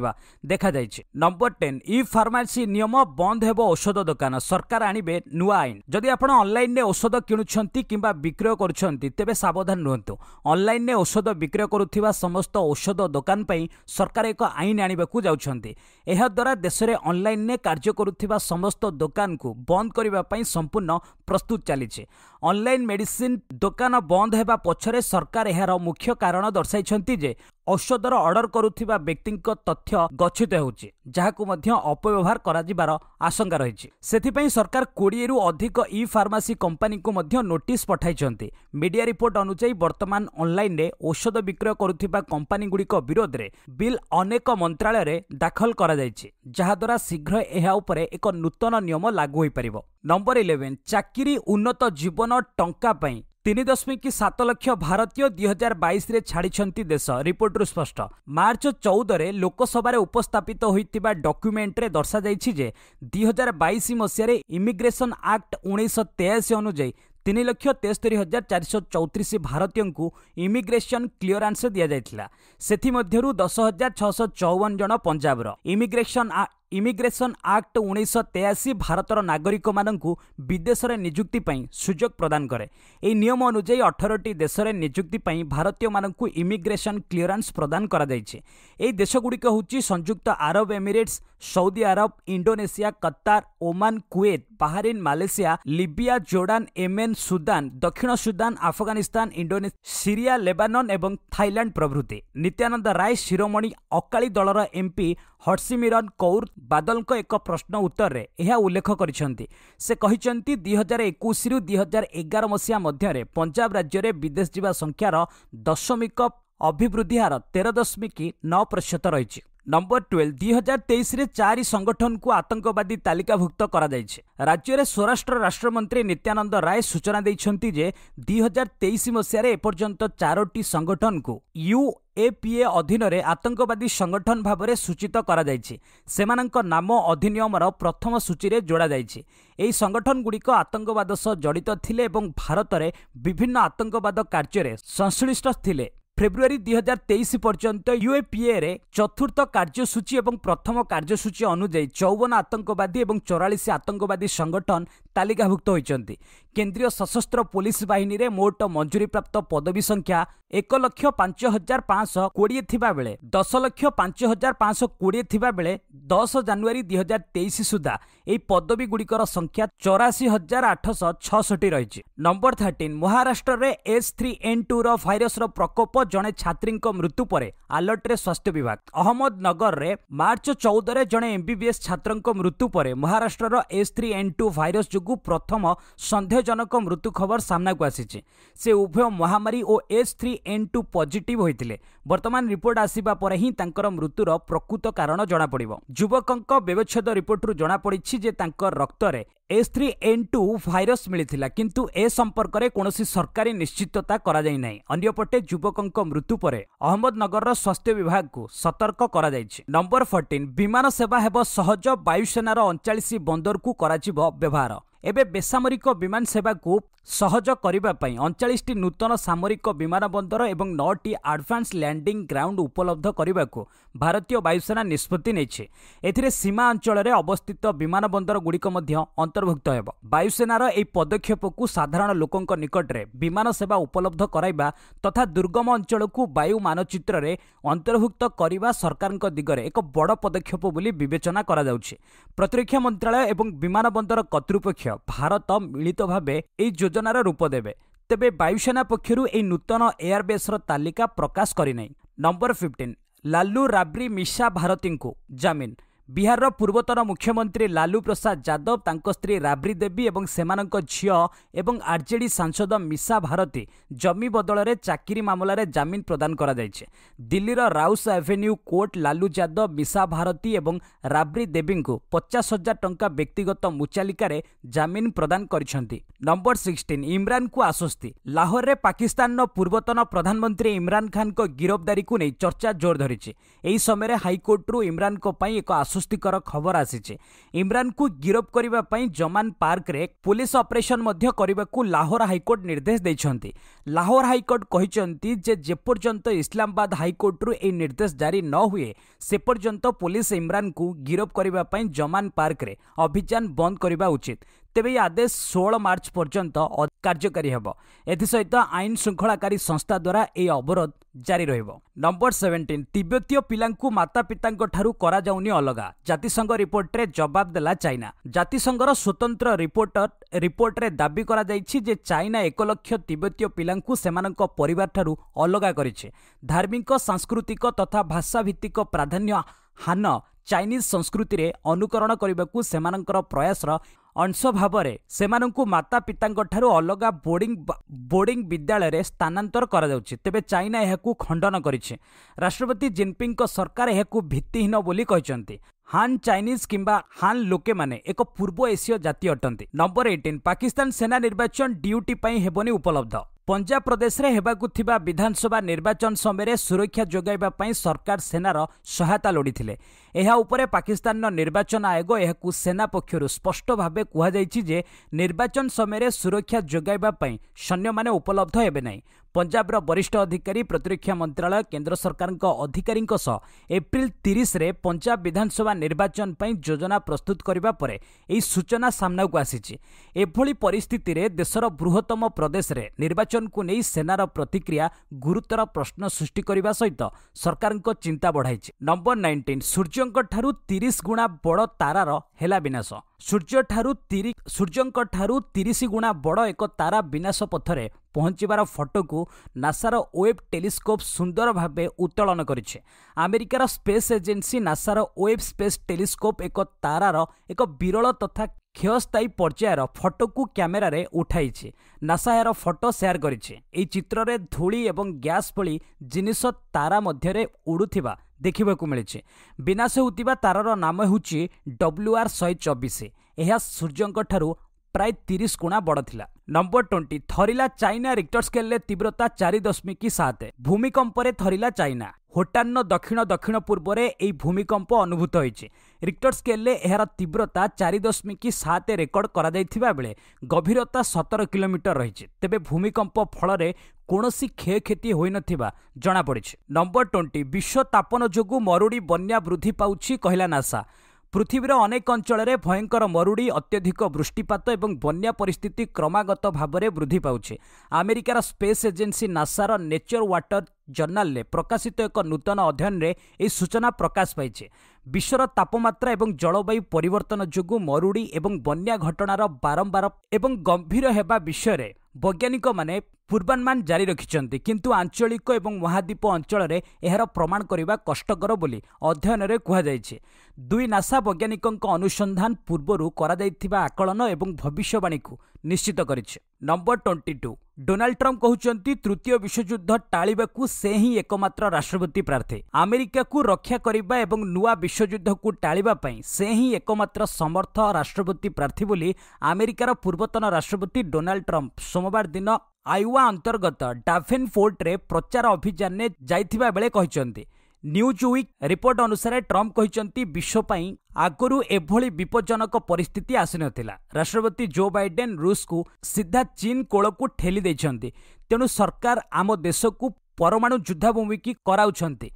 দেখা যাই নম্বর টেন ই ফার্মাসি নিয়ম বন্ধ হব ঔষধ দোকান সরকার আনবে নূয়া আইন যদি আপনার অনলাইনে ঔষধ কিণুচ্ছেন কিংবা বিক্রয় করছেন তেবে সাবধান রুহতু অনলাইনে ঔষধ বিক্রয় করুথিবা সমস্ত ঔষধ দোকান পাই সরকার এক আইন আনবাকু যাচ্ছেন এহাদ্বারা দেশে অনলাইনে কার্য করুথিবা সমস্ত দোকানকু বন্ধ করা সম্পূর্ণ প্রস্তুত চালিছে ଅନ୍ଲାଇନ୍ ମେଡିସିନ୍ ଦୋକାନ ବନ୍ଦ ହେବା ପଛରେ ସରକାର ଏହାର ମୁଖ୍ୟ କାରଣ ଦର୍ଶାଇଛନ୍ତି ଯେ ଔଷଧର ଅର୍ଡର କରୁଥିବା ବ୍ୟକ୍ତିଙ୍କ ତଥ୍ୟ ଗଚ୍ଛିତ ହେଉଛି ଯାହାକୁ ମଧ୍ୟ ଅପବ୍ୟବହାର କରାଯିବାର ଆଶଙ୍କା ରହିଛି ସେଥିପାଇଁ ସରକାର କୋଡ଼ିଏରୁ ଅଧିକ ଇ ଫାର୍ମାସି କମ୍ପାନୀକୁ ମଧ୍ୟ ନୋଟିସ୍ ପଠାଇଛନ୍ତି ମିଡିଆ ରିପୋର୍ଟ ଅନୁଯାୟୀ ବର୍ତ୍ତମାନ ଅନ୍ଲାଇନ୍ରେ ଔଷଧ ବିକ୍ରୟ କରୁଥିବା କମ୍ପାନୀଗୁଡ଼ିକ ବିରୋଧରେ ବିଲ୍ ଅନେକ ମନ୍ତ୍ରାଳୟରେ ଦାଖଲ କରାଯାଇଛି ଯାହାଦ୍ୱାରା ଶୀଘ୍ର ଏହା ଉପରେ ଏକ ନୂତନ ନିୟମ ଲାଗୁ ହୋଇପାରିବ ନମ୍ବର ଇଲେଭେନ୍ ଚାକିରି ଉନ୍ନତ ଜୀବନ ଟଙ୍କା ପାଇଁ ତିନି ଦଶମିକ ସାତ ଲକ୍ଷ ଭାରତୀୟ ଦୁଇ ହଜାର ବାଇଶରେ ଛାଡ଼ିଛନ୍ତି ଦେଶ ରିପୋର୍ଟରୁ ସ୍ପଷ୍ଟ ମାର୍ଚ୍ଚ ଚଉଦରେ ଲୋକସଭାରେ ଉପସ୍ଥାପିତ ହୋଇଥିବା ଡକ୍ୟୁମେଣ୍ଟରେ ଦର୍ଶାଯାଇଛି ଯେ ଦୁଇ ହଜାର ବାଇଶ ମସିହାରେ ଇମିଗ୍ରେସନ୍ ଆକ୍ଟ ଉଣେଇଶହ ତେୟାଅଶୀ ଅନୁଯାୟୀ ତିନି ଲକ୍ଷ ତେସ୍ତରୀ ହଜାର ଚାରିଶହ ଚଉତିରିଶ ଭାରତୀୟଙ୍କୁ ଇମିଗ୍ରେସନ୍ କ୍ଲିୟରାନ୍ସ ଦିଆଯାଇଥିଲା ସେଥିମଧ୍ୟରୁ ଦଶ ହଜାର ଛଅଶହ ଚଉବନ ଜଣ ପଞ୍ଜାବର ଇମିଗ୍ରେସନ୍ ଆକ୍ଟ ଇମିଗ୍ରେସନ୍ ଆକ୍ଟ ଉଣେଇଶହ ତେୟାଅଶୀ ଭାରତର ନାଗରିକମାନଙ୍କୁ ବିଦେଶରେ ନିଯୁକ୍ତି ପାଇଁ ସୁଯୋଗ ପ୍ରଦାନ କରେ ଏହି ନିୟମ ଅନୁଯାୟୀ ଅଠରଟି ଦେଶରେ ନିଯୁକ୍ତି ପାଇଁ ଭାରତୀୟମାନଙ୍କୁ ଇମିଗ୍ରେସନ୍ କ୍ଲିୟରାନ୍ସ ପ୍ରଦାନ କରାଯାଇଛି ଏହି ଦେଶଗୁଡ଼ିକ ହେଉଛି ସଂଯୁକ୍ତ Arab Emirates Saudi Arab Indonesia Qatar Oman Kuwait Bahrain Malaysia Libya Jordan Yemen Sudan ଦକ୍ଷିଣ Sudan Afghanistan Indonesia Syria Lebanon ଏବଂ ଥାଇଲାଣ୍ଡ ପ୍ରଭୃତି ନିତ୍ୟାନନ୍ଦ ରାୟ ଶିରୋମଣି ଅକାଳୀ ଦଳର ଏମ୍ପି ହର୍ସିମିରନ୍ କୌର ବାଦଲଙ୍କ ଏକ ପ୍ରଶ୍ନ ଉତ୍ତରରେ ଏହା ଉଲ୍ଲେଖ କରିଛନ୍ତି ସେ କହିଛନ୍ତି ଦୁଇ ହଜାର ଏକୋଇଶରୁ ଦୁଇ ହଜାର ଏଗାର ମସିହା ମଧ୍ୟରେ ପଞ୍ଜାବ ରାଜ୍ୟରେ ବିଦେଶ ଯିବା ସଂଖ୍ୟାର ଦଶମିକ ଅଭିବୃଦ୍ଧି ହାର ତେର ଦଶମିକ ନଅ ପ୍ରତିଶତ ରହିଛି ନମ୍ବର ଟୁଏଲ୍ଭ ଦୁଇ ହଜାର ତେଇଶରେ ଚାରି ସଂଗଠନକୁ ଆତଙ୍କବାଦୀ ତାଲିକାଭୁକ୍ତ କରାଯାଇଛି ରାଜ୍ୟରେ ସ୍ୱରାଷ୍ଟ୍ର ରାଷ୍ଟ୍ରମନ୍ତ୍ରୀ ନିତ୍ୟାନନ୍ଦ ରାୟ ସୂଚନା ଦେଇଛନ୍ତି ଯେ ଦୁଇ ହଜାର ତେଇଶ ମସିହାରେ ଏପର୍ଯ୍ୟନ୍ତ ଚାରୋଟି ସଂଗଠନକୁ ୟୁଏପିଏ ଅଧୀନରେ ଆତଙ୍କବାଦୀ ସଂଗଠନ ଭାବରେ ସୂଚିତ କରାଯାଇଛି ସେମାନଙ୍କ ନାମ ଅଧିନିୟମର ପ୍ରଥମ ସୂଚୀରେ ଯୋଡ଼ାଯାଇଛି ଏହି ସଂଗଠନଗୁଡ଼ିକ ଆତଙ୍କବାଦ ସହ ଜଡ଼ିତ ଥିଲେ ଏବଂ ଭାରତରେ ବିଭିନ୍ନ ଆତଙ୍କବାଦ କାର୍ଯ୍ୟରେ ସଂଶ୍ଳିଷ୍ଟ ଥିଲେ ফেব্রুয়ারি দুই হাজার তেইশ পর্যন্ত ইউএপিএরে চতুর্থ কার্যসূচী এবং প্রথম কার্যসূচী অনুযায়ী চৌবন আতঙ্কবাদী এবং চৌরাশি আতঙ্কবাদী সংগঠন তালিকাভুক্ত হয়েছেন କେନ୍ଦ୍ରୀୟ ସଶସ୍ତ୍ର ପୁଲିସ୍ ବାହିନୀରେ ମୋଟ ମଞ୍ଜୁରୀପ୍ରାପ୍ତ ପଦବୀ ସଂଖ୍ୟା ଏକ ଲକ୍ଷ ପାଞ୍ଚ ହଜାର ପାଞ୍ଚଶହ କୋଡ଼ିଏ ଥିବାବେଳେ ଦଶ ଲକ୍ଷ ପାଞ୍ଚ ହଜାର ପାଞ୍ଚଶହ କୋଡ଼ିଏ ଥିବାବେଳେ ଦଶ ଜାନୁଆରୀ ଦୁଇ ହଜାର ତେଇଶ ସୁଦ୍ଧା ଏହି ପଦବୀଗୁଡ଼ିକର ସଂଖ୍ୟା ଚଉରାଶୀ ହଜାର ଆଠଶହ ଛଅଷଠି ରହିଛି ନମ୍ବର ଥାର୍ଟିନ୍ ମହାରାଷ୍ଟ୍ରରେ ଏସ୍ ଥ୍ରୀ ଏନ୍ ଟୁର ଭାଇରସ୍ର ପ୍ରକୋପ ଜଣେ ଛାତ୍ରୀଙ୍କ ମୃତ୍ୟୁ ପରେ ଆଲର୍ଟରେ ସ୍ୱାସ୍ଥ୍ୟ ବିଭାଗ ଅହମ୍ମଦନଗରରେ ମାର୍ଚ୍ଚ ଚଉଦରେ ଜଣେ ଏମ୍ବିବିଏସ୍ ଛାତ୍ରଙ୍କ ମୃତ୍ୟୁ ପରେ ମହାରାଷ୍ଟ୍ରର S three N two virus ଯୋଗୁଁ ପ୍ରଥମ ସନ୍ଦେହ ଦୁଃଖଜନକ ମୃତ୍ୟୁ ଖବର ସାମ୍ନାକୁ ଆସିଛି ସେ ଉଭୟ ମହାମାରୀ ଓ S three N two positive ହୋଇଥିଲେ ବର୍ତ୍ତମାନ ରିପୋର୍ଟ ଆସିବା ପରେ ହିଁ ତାଙ୍କର ମୃତ୍ୟୁର ପ୍ରକୃତ କାରଣ ଜଣାପଡ଼ିବ ଯୁବକଙ୍କ ବ୍ୟବଚ୍ଛେଦ ରିପୋର୍ଟରୁ ଜଣାପଡ଼ିଛି ଯେ ତାଙ୍କ ରକ୍ତରେ S three N two virus ମିଳିଥିଲା କିନ୍ତୁ ଏ ସମ୍ପର୍କରେ କୌଣସି ସରକାରୀ ନିଶ୍ଚିତତା କରାଯାଇ ନାହିଁ ଅନ୍ୟପଟେ ଯୁବକଙ୍କ ମୃତ୍ୟୁ ପରେ ଅହମ୍ମଦନଗରର ସ୍ୱାସ୍ଥ୍ୟ ବିଭାଗକୁ ସତର୍କ କରାଯାଇଛି ନମ୍ବର ଫର୍ଟିନ୍ ବିମାନ ସେବା ହେବ ସହଜ ବାୟୁସେନାର ଅଣଚାଳିଶ ବନ୍ଦରକୁ କରାଯିବ ବ୍ୟବହାର ଏବେ ବେସାମରିକ ବିମାନ ସେବାକୁ ସହଜ କରିବା ପାଇଁ ଅଣଚାଳିଶଟି ନୂତନ ସାମରିକ ବିମାନ ବନ୍ଦର ଏବଂ ନଅଟି ଆଡ଼ଭାନ୍ସ ଲ୍ୟାଣ୍ଡିଂ ଗ୍ରାଉଣ୍ଡ ଉପଲବ୍ଧ କରିବାକୁ ଭାରତୀୟ ବାୟୁସେନା ନିଷ୍ପତ୍ତି ନେଇଛି ଏଥିରେ ସୀମା ଅଞ୍ଚଳରେ ଅବସ୍ଥିତ ବିମାନ ବନ୍ଦରଗୁଡ଼ିକ ମଧ୍ୟ ଅନ୍ତର୍ଭୁକ୍ତ ହେବ ବାୟୁସେନାର ଏହି ପଦକ୍ଷେପକୁ ସାଧାରଣ ଲୋକଙ୍କ ନିକଟରେ ବିମାନ ସେବା ଉପଲବ୍ଧ କରାଇବା ତଥା ଦୁର୍ଗମ ଅଞ୍ଚଳକୁ ବାୟୁ ମାନଚିତ୍ରରେ ଅନ୍ତର୍ଭୁକ୍ତ କରିବା ସରକାରଙ୍କ ଦିଗରେ ଏକ ବଡ଼ ପଦକ୍ଷେପ ବୋଲି ବିବେଚନା କରାଯାଉଛି ପ୍ରତିରକ୍ଷା ମନ୍ତ୍ରଣାଳୟ ଏବଂ ବିମାନ ବନ୍ଦର କର୍ତ୍ତୃପକ୍ଷ ମଧ୍ୟ ଭାରତ ମିଳିତ ଭାବେ ଏହି ଯୋଜନାର ରୂପ ଦେବେ ତେବେ ବାୟୁସେନା ପକ୍ଷରୁ ଏହି ନୂତନ ଏୟାରବେସ୍ର ତାଲିକା ପ୍ରକାଶ କରିନାହିଁ ନମ୍ବର ଫିଫ୍ଟିନ୍ ଲାଲୁ ରାବ୍ରି ମିଶା ଭାରତୀଙ୍କୁ ଜାମିନ ବିହାରର ପୂର୍ବତନ ମୁଖ୍ୟମନ୍ତ୍ରୀ ଲାଲୁ ପ୍ରସାଦ ଯାଦବ ତାଙ୍କ ସ୍ତ୍ରୀ ରାବ୍ରି ଦେବୀ ଏବଂ ସେମାନଙ୍କ ଝିଅ ଏବଂ ଆର୍ଜେଡି ସାଂସଦ ମିଶା ଭାରତୀ ଜମି ବଦଳରେ ଚାକିରି ମାମଲାରେ ଜାମିନ ପ୍ରଦାନ କରାଯାଇଛି ଦିଲ୍ଲୀର Rouse avenue court Lalu Yadav Misa Bharti ଏବଂ ରାବ୍ରି ଦେବୀଙ୍କୁ ପଚାଶ ହଜାର ଟଙ୍କା ବ୍ୟକ୍ତିଗତ ମୁଚାଲିକାରେ ଜାମିନ ପ୍ରଦାନ କରିଛନ୍ତି ନମ୍ବର ସିକ୍ସଟିନ୍ ଇମ୍ରାନଙ୍କୁ ଆଶ୍ୱସ୍ତି ଲାହୋରରେ ପାକିସ୍ତାନର ପୂର୍ବତନ ପ୍ରଧାନମନ୍ତ୍ରୀ ଇମ୍ରାନ ଖାନଙ୍କ ଗିରଫଦାରୀକୁ ନେଇ ଚର୍ଚ୍ଚା ଜୋର ଧରିଛି ଏହି ସମୟରେ ହାଇକୋର୍ଟରୁ ଇମ୍ରାନଙ୍କ ପାଇଁ ଏକ ଆଶ୍ୱସ୍ତି ଅସ୍ୱସ୍ତିକର ଖବର ଆସିଛି ଇମ୍ରାନ୍ଙ୍କୁ ଗିରଫ କରିବା ପାଇଁ ଜମାନ ପାର୍କରେ ପୁଲିସ୍ ଅପରେସନ୍ ମଧ୍ୟ କରିବାକୁ ଲାହୋର ହାଇକୋର୍ଟ ନିର୍ଦ୍ଦେଶ ଦେଇଛନ୍ତି ଲାହୋର ହାଇକୋର୍ଟ କହିଛନ୍ତି ଯେ ଯେପର୍ଯ୍ୟନ୍ତ ଇସ୍ଲାମାବାଦ ହାଇକୋର୍ଟରୁ ଏହି ନିର୍ଦ୍ଦେଶ ଜାରି ନ ହୁଏ ସେପର୍ଯ୍ୟନ୍ତ ପୁଲିସ୍ ଇମ୍ରାନ୍ଙ୍କୁ ଗିରଫ କରିବା ପାଇଁ ଜମାନ ପାର୍କରେ ଅଭିଯାନ ବନ୍ଦ କରିବା ଉଚିତ ତେବେ ଏହି ଆଦେଶ ଷୋହଳ ମାର୍ଚ୍ଚ ପର୍ଯ୍ୟନ୍ତ କାର୍ଯ୍ୟକାରୀ ହେବ ଏଥିସହିତ ଆଇନ ଶୃଙ୍ଖଳାକାରୀ ସଂସ୍ଥା ଦ୍ୱାରା ଏହି ଅବରୋଧ ଜାରି ରହିବ ନମ୍ବର ସେଭେନ୍ଟିନ୍ ତିବ୍ୟତୀୟ ପିଲାଙ୍କୁ ମାତାପିତାଙ୍କଠାରୁ କରାଯାଉନି ଅଲଗା ଜାତିସଂଘ ରିପୋର୍ଟରେ ଜବାବ ଦେଲା ଚାଇନା ଜାତିସଂଘର ସ୍ୱତନ୍ତ୍ର ରିପୋର୍ଟର ରିପୋର୍ଟରେ ଦାବି କରାଯାଇଛି ଯେ ଚାଇନା ଏକ ଲକ୍ଷ ତିବ୍ୟତୀୟ ପିଲାଙ୍କୁ ସେମାନଙ୍କ ପରିବାରଠାରୁ ଅଲଗା କରିଛି ଧାର୍ମିକ ସାଂସ୍କୃତିକ ତଥା ଭାଷାଭିତ୍ତିକ ପ୍ରାଧାନ୍ୟ ହାନ ଚାଇନିଜ୍ ସଂସ୍କୃତିରେ ଅନୁକରଣ କରିବାକୁ ସେମାନଙ୍କର ପ୍ରୟାସର ଅଂଶ ଭାବରେ ସେମାନଙ୍କୁ ମାତା ମାତାପିତାଙ୍କଠାରୁ ଅଲଗା ବୋର୍ଡିଂ ବୋର୍ଡିଂ ବିଦ୍ୟାଳୟରେ ସ୍ଥାନାନ୍ତର କରାଯାଉଛି ତେବେ ଚାଇନା ଏହାକୁ ଖଣ୍ଡନ କରିଛି ରାଷ୍ଟ୍ରପତି ଜିନ୍ପିଙ୍ଗ୍ଙ୍କ ସରକାର ଏହାକୁ ଭିତ୍ତିହୀନ ବୋଲି କହିଛନ୍ତି ହାନ୍ ଚାଇନିଜ୍ କିମ୍ବା ହାନ୍ ଲୋକେମାନେ ଏକ ପୂର୍ବ ଏସୀୟ ଜାତି ଅଟନ୍ତି ନମ୍ବର ଏଇଟିନ୍ ପାକିସ୍ତାନ ସେନା ନିର୍ବାଚନ ଡ୍ୟୁଟି ପାଇଁ ହେବନି ଉପଲବ୍ଧ ପଞ୍ଜାବ ପ୍ରଦେଶରେ ହେବାକୁ ଥିବା ବିଧାନସଭା ନିର୍ବାଚନ ସମୟରେ ସୁରକ୍ଷା ଯୋଗାଇବା ପାଇଁ ସରକାର ସେନାର ସହାୟତା ଲୋଡ଼ିଥିଲେ ଏହା ଉପରେ ପାକିସ୍ତାନର ନିର୍ବାଚନ ଆୟୋଗ ଏହାକୁ ସେନା ପକ୍ଷରୁ ସ୍ପଷ୍ଟ ଭାବେ କୁହାଯାଇଛି ଯେ ନିର୍ବାଚନ ସମୟରେ ସୁରକ୍ଷା ଯୋଗାଇବା ପାଇଁ ସୈନ୍ୟମାନେ ଉପଲବ୍ଧ ହେବେ ନାହିଁ ପଞ୍ଜାବର ବରିଷ୍ଠ ଅଧିକାରୀ ପ୍ରତିରକ୍ଷା ମନ୍ତ୍ରଣାଳୟ କେନ୍ଦ୍ର ସରକାରଙ୍କ ଅଧିକାରୀଙ୍କ ସହ ଏପ୍ରିଲ୍ ତିରିଶରେ ପଞ୍ଜାବ ବିଧାନସଭା ନିର୍ବାଚନ ପାଇଁ ଯୋଜନା ପ୍ରସ୍ତୁତ କରିବା ପରେ ଏହି ସୂଚନା ସାମ୍ନାକୁ ଆସିଛି ଏଭଳି ପରିସ୍ଥିତିରେ ଦେଶର ବୃହତ୍ତମ ପ୍ରଦେଶରେ ନିର୍ବାଚନ ଆକ୍ସନ୍କୁ ନେଇ ସେନାର ପ୍ରତିକ୍ରିୟା ଗୁରୁତର ପ୍ରଶ୍ନ ସୃଷ୍ଟି କରିବା ସହିତ ସରକାରଙ୍କ ଚିନ୍ତା ବଢ଼ାଇଛି ନମ୍ବର ନାଇଣ୍ଟିନ୍ ଠାରୁ ତିରିଶ ଗୁଣା ବଡ଼ ତାରାର ହେଲା ବିନାଶ ସୂର୍ଯ୍ୟଠାରୁ ତିରି ସୂର୍ଯ୍ୟଙ୍କ ଠାରୁ ତିରିଶ ଗୁଣା ବଡ଼ ଏକ ତାରା ବିନାଶ ପଥରେ ପହଞ୍ଚିବାର ଫଟୋକୁ ନାସାର ୱେବ୍ ଟେଲିସ୍କୋପ୍ ସୁନ୍ଦର ଭାବେ ଉତ୍ତୋଳନ କରିଛି ଆମେରିକାର ସ୍ପେସ୍ ଏଜେନ୍ସି ନାସାର ୱେବ୍ ସ୍ପେସ୍ ଟେଲିସ୍କୋପ୍ ଏକ ତାରାର ଏକ ବିରଳ ତଥା କ୍ଷୟସ୍ଥାୟୀ ପର୍ଯ୍ୟାୟର ଫଟୋକୁ କ୍ୟାମେରାରେ ଉଠାଇଛି ନାସା ଏହାର ଫଟୋ ସେୟାର କରିଛି ଏହି ଚିତ୍ରରେ ଧୂଳି ଏବଂ ଗ୍ୟାସ୍ ଭଳି ଜିନିଷ ତାରା ମଧ୍ୟରେ ଉଡ଼ୁଥିବା ଦେଖିବାକୁ ମିଳିଛି ବିନାଶ ହେଉଥିବା ତାରାର ନାମ ହେଉଛି ଡବ୍ଲ୍ୟୁଆର୍ ଶହେ ଚବିଶ ଏହା ସୂର୍ଯ୍ୟଙ୍କଠାରୁ ପ୍ରାୟ ତିରିଶ ଗୁଣା ବଡ଼ ଥିଲା ନମ୍ବର ଟ୍ୱେଣ୍ଟି ଥରିଲା ଚାଇନା ରିକ୍ଟର ସ୍କେଲରେ ତୀବ୍ରତା ଚାରି ଦଶମିକ ସାତ ଭୂମିକମ୍ପରେ ଥରିଲା ଚାଇନା ହୋଟାନ୍ର ଦକ୍ଷିଣ ଦକ୍ଷିଣ ପୂର୍ବରେ ଏହି ଭୂମିକମ୍ପ ଅନୁଭୂତ ହୋଇଛି ରିକ୍ଟର ସ୍କେଲରେ ଏହାର ତୀବ୍ରତା ଚାରି ଦଶମିକ ସାତ ରେକର୍ଡ କରାଯାଇଥିବା ବେଳେ ଗଭୀରତା ସତର କିଲୋମିଟର ରହିଛି ତେବେ ଭୂମିକମ୍ପ ଫଳରେ କୌଣସି କ୍ଷୟକ୍ଷତି ହୋଇନଥିବା ଜଣାପଡ଼ିଛି ନମ୍ବର ଟ୍ୱେଣ୍ଟି ବିଶ୍ୱ ତାପନ ଯୋଗୁଁ ମରୁଡ଼ି ବନ୍ୟା ବୃଦ୍ଧି ପାଉଛି କହିଲା ନାସା ପୃଥିବୀର ଅନେକ ଅଞ୍ଚଳରେ ଭୟଙ୍କର ମରୁଡ଼ି ଅତ୍ୟଧିକ ବୃଷ୍ଟିପାତ ଏବଂ ବନ୍ୟା ପରିସ୍ଥିତି କ୍ରମାଗତ ଭାବରେ ବୃଦ୍ଧି ପାଉଛି ଆମେରିକାର ସ୍ପେସ୍ ଏଜେନ୍ସି ନାସାର ନେଚର ୱାଟର ଜର୍ନାଲରେ ପ୍ରକାଶିତ ଏକ ନୂତନ ଅଧ୍ୟୟନରେ ଏହି ସୂଚନା ପ୍ରକାଶ ପାଇଛି ବିଶ୍ୱର ତାପମାତ୍ରା ଏବଂ ଜଳବାୟୁ ପରିବର୍ତ୍ତନ ଯୋଗୁଁ ମରୁଡ଼ି ଏବଂ ବନ୍ୟା ଘଟଣାର ବାରମ୍ବାର ଏବଂ ଗମ୍ଭୀର ହେବା ବିଷୟରେ ବୈଜ୍ଞାନିକମାନେ ପୂର୍ବାନୁମାନ ଜାରି ରଖିଛନ୍ତି କିନ୍ତୁ ଆଞ୍ଚଳିକ ଏବଂ ମହାଦ୍ୱୀପ ଅଞ୍ଚଳରେ ଏହାର ପ୍ରମାଣ କରିବା କଷ୍ଟକର ବୋଲି ଅଧ୍ୟୟନରେ କୁହାଯାଇଛି ଦୁଇ ନାସା ବୈଜ୍ଞାନିକଙ୍କ ଅନୁସନ୍ଧାନ ପୂର୍ବରୁ କରାଯାଇଥିବା ଆକଳନ ଏବଂ ଭବିଷ୍ୟବାଣୀକୁ ନିଶ୍ଚିତ କରିଛି number twenty two Donald Trump କହୁଛନ୍ତି ତୃତୀୟ ବିଶ୍ୱଯୁଦ୍ଧ ଟାଳିବାକୁ ସେ ହିଁ ଏକମାତ୍ର ରାଷ୍ଟ୍ରପତି ପ୍ରାର୍ଥୀ ଆମେରିକାକୁ ରକ୍ଷା କରିବା ଏବଂ ନୂଆ ବିଶ୍ୱଯୁଦ୍ଧକୁ ଟାଳିବା ପାଇଁ ସେ ହିଁ ଏକମାତ୍ର ସମର୍ଥ ରାଷ୍ଟ୍ରପତି ପ୍ରାର୍ଥୀ ବୋଲି ଆମେରିକାର ପୂର୍ବତନ ରାଷ୍ଟ୍ରପତି ଡୋନାଲ୍ଡ ଟ୍ରମ୍ପ ସୋମବାର ଦିନ ଆଇୱା ଅନ୍ତର୍ଗତ ଡାଫିନ୍ ଫୋର୍ଟରେ ପ୍ରଚାର ଅଭିଯାନରେ ଯାଇଥିବା ବେଳେ କହିଛନ୍ତି ନ୍ୟୁଜ୍ ୱିକ୍ ରିପୋର୍ଟ ଅନୁସାରେ ଟ୍ରମ୍ପ କହିଛନ୍ତି ବିଶ୍ୱ ପାଇଁ ଆଗରୁ ଏଭଳି ବିପଜ୍ଜନକ ପରିସ୍ଥିତି ଆସିନଥିଲା ରାଷ୍ଟ୍ରପତି ଜୋ ବାଇଡେନ୍ ରୁଷକୁ ସିଧା ଚୀନ୍ କୋଳକୁ ଠେଲି ଦେଇଛନ୍ତି ତେଣୁ ସରକାର ଆମ ଦେଶକୁ ପରମାଣୁ ଯୁଦ୍ଧଭୂମିକି କରାଉଛନ୍ତି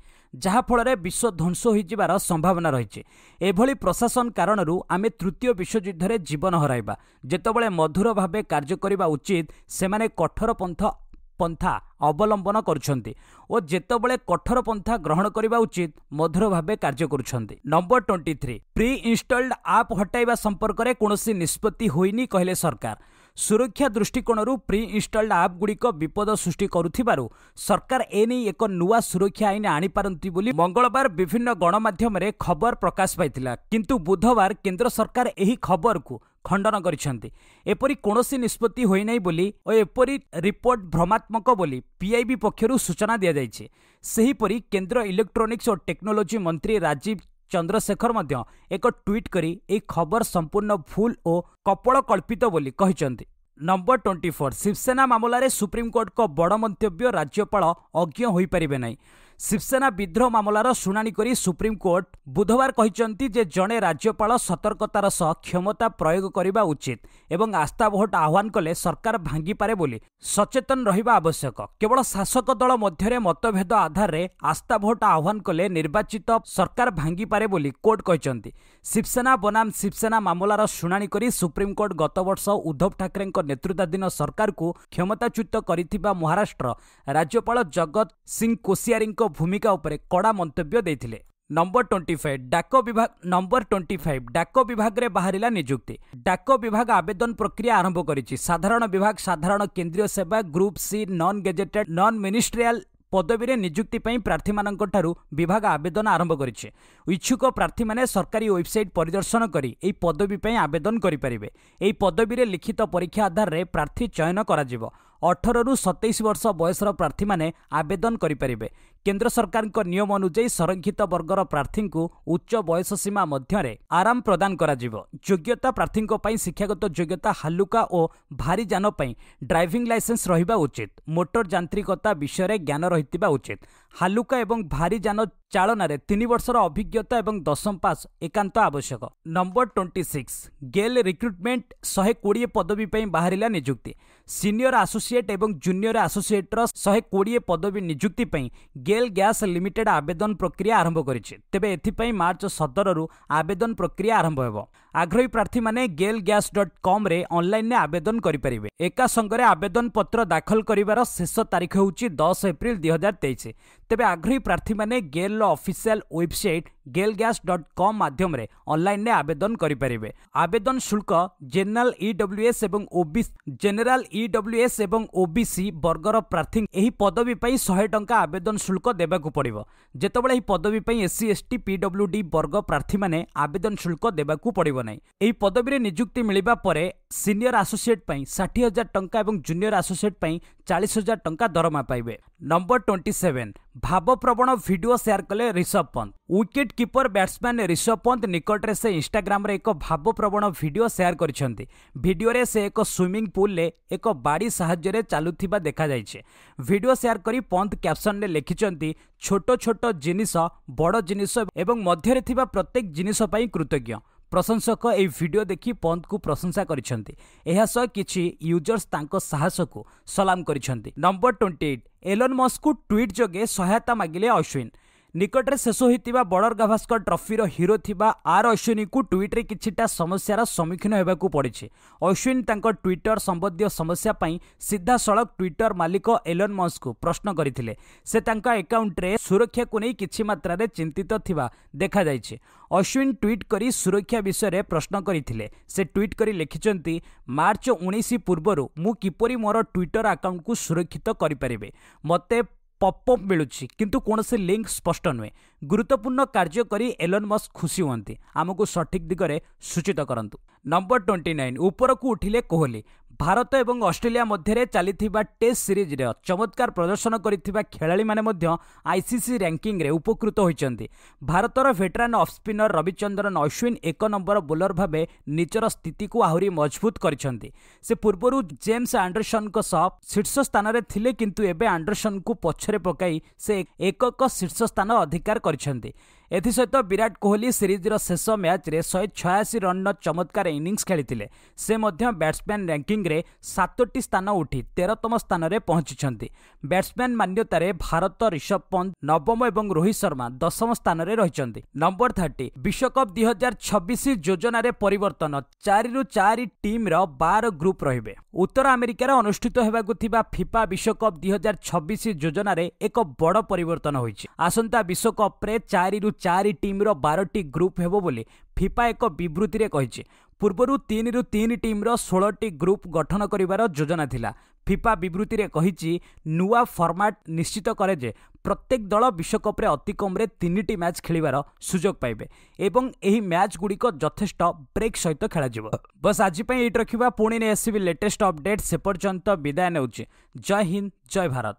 ଯାହାଫଳରେ ବିଶ୍ୱ ଧ୍ୱଂସ ହୋଇଯିବାର ସମ୍ଭାବନା ରହିଛି ଏଭଳି ପ୍ରଶାସନ କାରଣରୁ ଆମେ ତୃତୀୟ ବିଶ୍ୱଯୁଦ୍ଧରେ ଜୀବନ ହରାଇବା ଯେତେବେଳେ ମଧୁର ଭାବେ କାର୍ଯ୍ୟ କରିବା ଉଚିତ ସେମାନେ କଠୋର ପନ୍ଥ ପନ୍ଥା ଅବଲମ୍ବନ କରୁଛନ୍ତି ଓ ଯେତେବେଳେ କଠୋର ପନ୍ଥା ଗ୍ରହଣ କରିବା ଉଚିତ ମଧୁର ଭାବେ କାର୍ଯ୍ୟ କରୁଛନ୍ତି number twenty three pre installed app ହଟାଇବା ସମ୍ପର୍କରେ କୌଣସି ନିଷ୍ପତ୍ତି ହୋଇନି କହିଲେ ସରକାର ସୁରକ୍ଷା ଦୃଷ୍ଟିକୋଣରୁ ପ୍ରି ଇନଷ୍ଟଲ୍ଡ ଆପ୍ଗୁଡ଼ିକ ବିପଦ ସୃଷ୍ଟି କରୁଥିବାରୁ ସରକାର ଏନେଇ ଏକ ନୂଆ ସୁରକ୍ଷା ଆଇନ ଆଣିପାରନ୍ତି ବୋଲି ମଙ୍ଗଳବାର ବିଭିନ୍ନ ଗଣମାଧ୍ୟମରେ ଖବର ପ୍ରକାଶ ପାଇଥିଲା କିନ୍ତୁ ବୁଧବାର କେନ୍ଦ୍ର ସରକାର ଏହି ଖବରକୁ ଖଣ୍ଡନ କରିଛନ୍ତି ଏପରି କୌଣସି ନିଷ୍ପତ୍ତି ହୋଇନାହିଁ ବୋଲି ଓ ଏପରି ରିପୋର୍ଟ ଭ୍ରମାତ୍ମକ ବୋଲି ପିଆଇବି ପକ୍ଷରୁ ସୂଚନା ଦିଆଯାଇଛି ସେହିପରି କେନ୍ଦ୍ର ଇଲେକ୍ଟ୍ରୋନିକ୍ସ ଓ ଟେକ୍ନୋଲୋଜି ମନ୍ତ୍ରୀ ରାଜୀବ ଚନ୍ଦ୍ରଶେଖର ମଧ୍ୟ ଏକ ଟ୍ୱିଟ୍ କରି ଏହି ଖବର ସମ୍ପୂର୍ଣ୍ଣ ଭୁଲ ଓ କପଳ କଳ୍ପିତ ବୋଲି କହିଛନ୍ତି ନମ୍ବର ଟ୍ୱେଣ୍ଟି ଫୋର୍ ଶିବସେନା ମାମଲାରେ ସୁପ୍ରିମକୋର୍ଟଙ୍କ ବଡ଼ ମନ୍ତବ୍ୟ ରାଜ୍ୟପାଳ ଅଜ୍ଞ ହୋଇପାରିବେ ନାହିଁ ଶିବସେନା ବିଦ୍ରୋହ ମାମଲାର ଶୁଣାଣି କରି ସୁପ୍ରିମକୋର୍ଟ ବୁଧବାର କହିଛନ୍ତି ଯେ ଜଣେ ରାଜ୍ୟପାଳ ସତର୍କତାର ସହ କ୍ଷମତା ପ୍ରୟୋଗ କରିବା ଉଚିତ ଏବଂ ଆସ୍ଥା ଭୋଟ ଆହ୍ୱାନ କଲେ ସରକାର ଭାଙ୍ଗିପାରେ ବୋଲି ସଚେତନ ରହିବା ଆବଶ୍ୟକ କେବଳ ଶାସକ ଦଳ ମଧ୍ୟରେ ମତଭେଦ ଆଧାରରେ ଆସ୍ଥା ଭୋଟ ଆହ୍ୱାନ କଲେ ନିର୍ବାଚିତ ସରକାର ଭାଙ୍ଗିପାରେ ବୋଲି କୋର୍ଟ କହିଛନ୍ତି ଶିବସେନା ବନାମ ଶିବସେନା ମାମଲାର ଶୁଣାଣି କରି ସୁପ୍ରିମକୋର୍ଟ ଗତବର୍ଷ ଉଦ୍ଧବ ଠାକରେଙ୍କ ନେତୃତ୍ୱାଧୀନ ସରକାରକୁ କ୍ଷମତାଚ୍ୟୁତ କରିଥିବା ମହାରାଷ୍ଟ୍ର ରାଜ୍ୟପାଳ ଜଗତ ସିଂ କୋସିଆରୀଙ୍କ ଭୂମିକା ଉପରେ କଡ଼ା ମନ୍ତବ୍ୟ ଦେଇଥିଲେ ନମ୍ବର ଟ୍ୱେଣ୍ଟି ଫାଇଭ୍ ଡାକ ବିଭାଗ ନମ୍ବର ଟ୍ୱେଣ୍ଟି ଫାଇଭ୍ ଡାକ ବିଭାଗରେ ବାହାରିଲା ନିଯୁକ୍ତି ଡାକ ବିଭାଗ ଆବେଦନ ପ୍ରକ୍ରିୟା ଆରମ୍ଭ କରିଛି ସାଧାରଣ ବିଭାଗ ସାଧାରଣ କେନ୍ଦ୍ରୀୟ ସେବା group C non gazetted non ministerial ପଦବୀରେ ନିଯୁକ୍ତି ପାଇଁ ପ୍ରାର୍ଥୀମାନଙ୍କଠାରୁ ବିଭାଗ ଆବେଦନ ଆରମ୍ଭ କରିଛି ଇଚ୍ଛୁକ ପ୍ରାର୍ଥୀମାନେ ସରକାରୀ ୱେବ୍ସାଇଟ୍ ପରିଦର୍ଶନ କରି ଏହି ପଦବୀ ପାଇଁ ଆବେଦନ କରିପାରିବେ ଏହି ପଦବୀରେ ଲିଖିତ ପରୀକ୍ଷା ଆଧାରରେ ପ୍ରାର୍ଥୀ ଚୟନ କରାଯିବ ଅଠରରୁ ସତେଇଶ ବର୍ଷ ବୟସର ପ୍ରାର୍ଥୀମାନେ ଆବେଦନ କରିପାରିବେ କେନ୍ଦ୍ର ସରକାରଙ୍କ ନିୟମ ଅନୁଯାୟୀ ସଂରକ୍ଷିତ ବର୍ଗର ପ୍ରାର୍ଥୀଙ୍କୁ ଉଚ୍ଚ ବୟସ ସୀମା ମଧ୍ୟରେ ଆରାମ ପ୍ରଦାନ କରାଯିବ ଯୋଗ୍ୟତା ପ୍ରାର୍ଥୀଙ୍କ ପାଇଁ ଶିକ୍ଷାଗତ ଯୋଗ୍ୟତା ହାଲୁକା ଓ ଭାରୀ ଯାନ ପାଇଁ ଡ୍ରାଇଭିଂ ଲାଇସେନ୍ସ ରହିବା ଉଚିତ ମୋଟର ଯାନ୍ତ୍ରିକତା ବିଷୟରେ ଜ୍ଞାନ ରହିଥିବା ଉଚିତ ହାଲୁକା ଏବଂ ଭାରୀ ଯାନ ଚାଳନାରେ ତିନି ବର୍ଷର ଅଭିଜ୍ଞତା ଏବଂ ଦଶମ ପାସ୍ ଏକାନ୍ତ ଆବଶ୍ୟକ number twenty six GAIL recruitment ଶହେ କୋଡ଼ିଏ ପଦବୀ ପାଇଁ ବାହାରିଲା ନିଯୁକ୍ତି ସିନିୟର ଆସୋସିଏଟ୍ ଏବଂ ଜୁନିୟର ଆସୋସିଏଟ୍ର ଶହେ କୋଡ଼ିଏ ପଦବୀ ନିଯୁକ୍ତି ପାଇଁ ଗେଲ୍ ଗେଲ୍ ଗ୍ୟାସ୍ ଲିମିଟେଡ୍ ଆବେଦନ ପ୍ରକ୍ରିୟା ଆରମ୍ଭ କରିଛି ତେବେ ଏଥିପାଇଁ ମାର୍ଚ୍ଚ ସତରରୁ ଆବେଦନ ପ୍ରକ୍ରିୟା ଆରମ୍ଭ ହେବ ଆଗ୍ରହୀ ପ୍ରାର୍ଥୀମାନେ ଗେଲ୍ ଗ୍ୟାସ୍ ଡଟ୍ କମ୍ରେ ଅନ୍ଲାଇନ୍ରେ ଆବେଦନ କରିପାରିବେ ଏକା ସଙ୍ଗରେ ଆବେଦନ ପତ୍ର ଦାଖଲ କରିବାର ଶେଷ ତାରିଖ ହେଉଛି ଦଶ ଏପ୍ରିଲ୍ ଦୁଇ ହଜାର ତେଇଶ ତେବେ ଆଗ୍ରହୀ ପ୍ରାର୍ଥୀମାନେ ଗେଲ୍ର official website GAIL gas dot com ମାଧ୍ୟମରେ ଅନ୍ଲାଇନ୍ରେ ଆବେଦନ କରିପାରିବେ ଆବେଦନ ଶୁଳ୍କ ଜେନେରାଲ ଇଡବ୍ଲ୍ୟୁଏସ୍ ଏବଂ ଓବିସି ଜେନେରାଲ ଇଡବ୍ଲ୍ୟୁଏସ୍ ଏବଂ ଓବିସି ବର୍ଗର ପ୍ରାର୍ଥୀ ଏହି ପଦବୀ ପାଇଁ ଶହେ ଟଙ୍କା ଆବେଦନ ଶୁଳ୍କ ଦେବାକୁ ପଡ଼ିବ ଯେତେବେଳେ ଏହି ପଦବୀ ପାଇଁ ଏସ୍ସି ଏସ୍ଟି ପିଡବ୍ଲ୍ୟୁଡି ବର୍ଗ ପ୍ରାର୍ଥୀମାନେ ଆବେଦନ ଶୁଳ୍କ ଦେବାକୁ ପଡ଼ିବ ନାହିଁ ଏହି ପଦବୀରେ ନିଯୁକ୍ତି ମିଳିବା ପରେ ସିନିୟର ଆସୋସିଏଟ୍ ପାଇଁ ଷାଠିଏ ହଜାର ଟଙ୍କା ଏବଂ ଜୁନିୟର ଆସୋସିଏଟ୍ ପାଇଁ ଚାଳିଶ ହଜାର ଟଙ୍କା ଦରମା ପାଇବେ ନମ୍ବର ଟ୍ୱେଣ୍ଟି ସେଭେନ୍ ଭାବପ୍ରବଣ ଭିଡ଼ିଓ ସେୟାର କଲେ Rishabh Pant wicket keeper batsman Rishabh Pant ନିକଟରେ ସେ ଇନ୍ଷ୍ଟାଗ୍ରାମରେ ଏକ ଭାବପ୍ରବଣ ଭିଡ଼ିଓ ସେୟାର କରିଛନ୍ତି ଭିଡ଼ିଓରେ ସେ ଏକ ସୁଇମିଂ ପୁଲ୍ରେ ଏକ ବାଡ଼ି ସାହାଯ୍ୟରେ ଚାଲୁଥିବା ଦେଖାଯାଇଛି ଭିଡ଼ିଓ ସେୟାର କରି ପନ୍ତ କ୍ୟାପସନ୍ରେ ଲେଖିଛନ୍ତି ଛୋଟ ଛୋଟ ଜିନିଷ ବଡ଼ ଜିନିଷ ଏବଂ ମଧ୍ୟରେ ଥିବା ପ୍ରତ୍ୟେକ ଜିନିଷ ପାଇଁ କୃତଜ୍ଞ ପ୍ରଶଂସକ ଏହି ଭିଡ଼ିଓ ଦେଖି ପନ୍ତକୁ ପ୍ରଶଂସା କରିଛନ୍ତି ଏହା ସହ କିଛି ୟୁଜର୍ସ ତାଙ୍କ ସାହସକୁ ସଲାମ କରିଛନ୍ତି ନମ୍ବର ଟ୍ୱେଣ୍ଟି ଏଇଟ୍ ଏଲନ୍ ମସ୍କୁ ଟ୍ୱିଟ୍ ଯୋଗେ ସହାୟତା ମାଗିଲେ ଅଶ୍ୱିନ୍ ନିକଟରେ ଶେଷ ହୋଇଥିବା ବର୍ଡର ଗାଭାସ୍କର ଟ୍ରଫିର ହିରୋ ଥିବା ଆର୍ ଅଶ୍ୱିନୀଙ୍କୁ ଟ୍ୱିଟ୍ରେ କିଛିଟା ସମସ୍ୟାର ସମ୍ମୁଖୀନ ହେବାକୁ ପଡ଼ିଛି ଅଶ୍ୱିନ ତାଙ୍କ ଟ୍ୱିଟର ସମ୍ବନ୍ଧୀୟ ସମସ୍ୟା ପାଇଁ ସିଧାସଳଖ ଟ୍ୱିଟର ମାଲିକ ଏଲନ୍ ମସ୍କୁ ପ୍ରଶ୍ନ କରିଥିଲେ ସେ ତାଙ୍କ ଆକାଉଣ୍ଟରେ ସୁରକ୍ଷାକୁ ନେଇ କିଛି ମାତ୍ରାରେ ଚିନ୍ତିତ ଥିବା ଦେଖାଯାଇଛି ଅଶ୍ୱିନ ଟ୍ୱିଟ୍ କରି ସୁରକ୍ଷା ବିଷୟରେ ପ୍ରଶ୍ନ କରିଥିଲେ ସେ ଟ୍ୱିଟ୍ କରି ଲେଖିଛନ୍ତି ମାର୍ଚ୍ଚ ଉଣେଇଶ ପୂର୍ବରୁ ମୁଁ କିପରି ମୋର ଟ୍ୱିଟର ଆକାଉଣ୍ଟକୁ ସୁରକ୍ଷିତ କରିପାରିବି ମୋତେ ପପ୍ଅପ୍ ମିଳୁଛି କିନ୍ତୁ କୌଣସି ଲିଙ୍କ ସ୍ପଷ୍ଟ ନୁହେଁ ଗୁରୁତ୍ୱପୂର୍ଣ୍ଣ କାର୍ଯ୍ୟ କରି ଏଲନ୍ ମସ୍କ ଖୁସି ହୁଅନ୍ତି ଆମକୁ ସଠିକ୍ ଦିଗରେ ସୂଚିତ କରନ୍ତୁ ନମ୍ବର ଟ୍ୱେଣ୍ଟି ନାଇନ୍ ଉପରକୁ ଉଠିଲେ କୋହଲି ଭାରତ ଏବଂ ଅଷ୍ଟ୍ରେଲିଆ ମଧ୍ୟରେ ଚାଲିଥିବା ଟେଷ୍ଟ ସିରିଜ୍ର ଚମତ୍କାର ପ୍ରଦର୍ଶନ କରିଥିବା ଖେଳାଳିମାନେ ମଧ୍ୟ ଆଇସିସି ର୍ୟାଙ୍କିଙ୍ଗ୍ରେ ଉପକୃତ ହୋଇଛନ୍ତି ଭାରତର ଭେଟେରାନ୍ ଅଫ୍ସ୍ପିନର ରବିଚନ୍ଦ୍ରନ ଅଶ୍ୱିନ୍ ଏକ ନମ୍ବର ବୋଲର ଭାବେ ନିଜର ସ୍ଥିତିକୁ ଆହୁରି ମଜବୁତ କରିଛନ୍ତି ସେ ପୂର୍ବରୁ ଜେମ୍ସ ଆଣ୍ଡରସନ୍ଙ୍କ ସହ ଶୀର୍ଷ ସ୍ଥାନରେ ଥିଲେ କିନ୍ତୁ ଏବେ ଆଣ୍ଡରସନ୍ଙ୍କୁ ପଛରେ ପକାଇ ସେ ଏକକ ଶୀର୍ଷ ସ୍ଥାନ ଅଧିକାର କରିଛନ୍ତି ଏଥିସହିତ ବିରାଟ କୋହଲି ସିରିଜ୍ର ଶେଷ ମ୍ୟାଚ୍ରେ ଶହେ ଛୟାଅଶୀ ରନ୍ର ଚମତ୍କାର ଇନିଂସ ଖେଳିଥିଲେ ସେ ମଧ୍ୟ ବ୍ୟାଟ୍ସମ୍ୟାନ୍ ର୍ୟାଙ୍କିଂରେ ସାତଟି ସ୍ଥାନ ଉଠି ତେରତମ ସ୍ଥାନରେ ପହଞ୍ଚିଛନ୍ତି ବ୍ୟାଟ୍ସମ୍ୟାନ୍ ମାନ୍ୟତାରେ ଭାରତ ରିଷଭ ପନ୍ତ ନବମ ଏବଂ ରୋହିତ ଶର୍ମା ଦଶମ ସ୍ଥାନରେ ରହିଛନ୍ତି ନମ୍ବର ଥାର୍ଟି ବିଶ୍ୱକପ୍ ଦୁଇ ହଜାର ଛବିଶ ଯୋଜନାରେ ପରିବର୍ତ୍ତନ ଚାରିରୁ ଚାରି ଟିମ୍ର ବାର ଗ୍ରୁପ୍ ରହିବେ ଉତ୍ତର ଆମେରିକାରେ ଅନୁଷ୍ଠିତ ହେବାକୁ ଥିବା ଫିଫା ବିଶ୍ୱକପ୍ ଦୁଇ ହଜାର ଛବିଶ ଯୋଜନାରେ ଏକ ବଡ଼ ପରିବର୍ତ୍ତନ ହୋଇଛି ଆସନ୍ତା ବିଶ୍ୱକପ୍ରେ ଚାରିରୁ ଚାରି ଟିମ୍ର ବାରଟି ଗ୍ରୁପ୍ ହେବ ବୋଲି ଫିଫା ଏକ ବିବୃତ୍ତିରେ କହିଛି ପୂର୍ବରୁ ତିନିରୁ ତିନି ଟିମ୍ର ଷୋହଳଟି ଗ୍ରୁପ୍ ଗଠନ କରିବାର ଯୋଜନା ଥିଲା ଫିଫା ବିବୃତ୍ତିରେ କହିଛି ନୂଆ ଫର୍ମାଟ୍ ନିଶ୍ଚିତ କରେ ଯେ ପ୍ରତ୍ୟେକ ଦଳ ବିଶ୍ୱକପ୍ରେ ଅତି କମ୍ରେ ତିନିଟି ମ୍ୟାଚ୍ ଖେଳିବାର ସୁଯୋଗ ପାଇବେ ଏବଂ ଏହି ମ୍ୟାଚ୍ଗୁଡ଼ିକ ଯଥେଷ୍ଟ ବ୍ରେକ୍ ସହିତ ଖେଳାଯିବ ବସ୍ ଆଜି ପାଇଁ ଏଇଠି ରଖିବା ପୁଣି ନେଇ ଆସିବି ଲେଟେଷ୍ଟ ଅପଡେଟ୍ ସେପର୍ଯ୍ୟନ୍ତ ବିଦାୟ ନେଉଛି ଜୟ ହିନ୍ଦ ଜୟ ଭାରତ